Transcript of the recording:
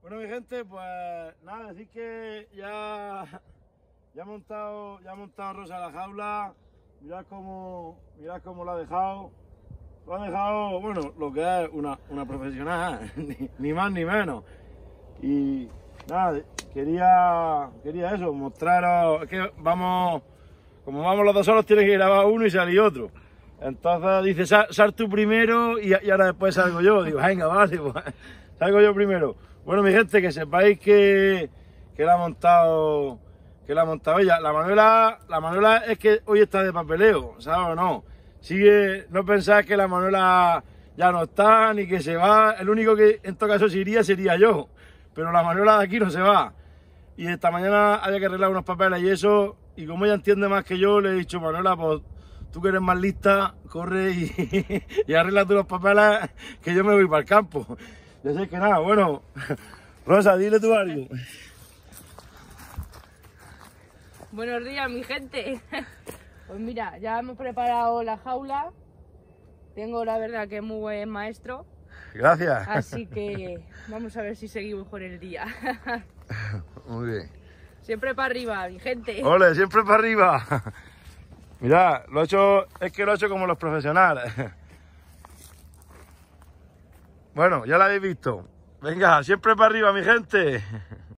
Bueno, mi gente, pues nada, así que ya, ya montado, ya ha montado Rosa la jaula. Mirad cómo, mirad cómo la ha dejado. Lo ha dejado, bueno, lo que es una, profesional, ni, más ni menos. Y nada, quería, quería eso, mostraros, es que vamos, como vamos los dos solos, tiene que ir grabar uno y salir otro. Entonces dice, sal, tú primero y, ahora después salgo yo. Digo, venga, vale, pues, salgo yo primero. Bueno, mi gente, que sepáis que, que la ha montado que la ha montado ella. La Manuela, la Manuela es que hoy está de papeleo, ¿sabes o no? Sigue, no pensáis que la Manuela ya no está ni que se va. El único que en todo caso se iría sería yo. Pero la Manuela de aquí no se va. Y esta mañana había que arreglar unos papeles y eso. Y como ella entiende más que yo, le he dicho, Manuela, pues tú que eres más lista, corre y, arregla tú los papeles que yo me voy para el campo. Yo sé que nada, bueno, Rosa, dile tú algo. Buenos días, mi gente. Pues mira, ya hemos preparado la jaula. Tengo la verdad que muy buen maestro. Gracias. Así que vamos a ver si seguimos con el día. Muy bien. Siempre para arriba, mi gente. Hola, siempre para arriba. Mira, lo he hecho, es que lo he hecho como los profesionales. Bueno, ya la habéis visto. Venga, siempre para arriba, mi gente.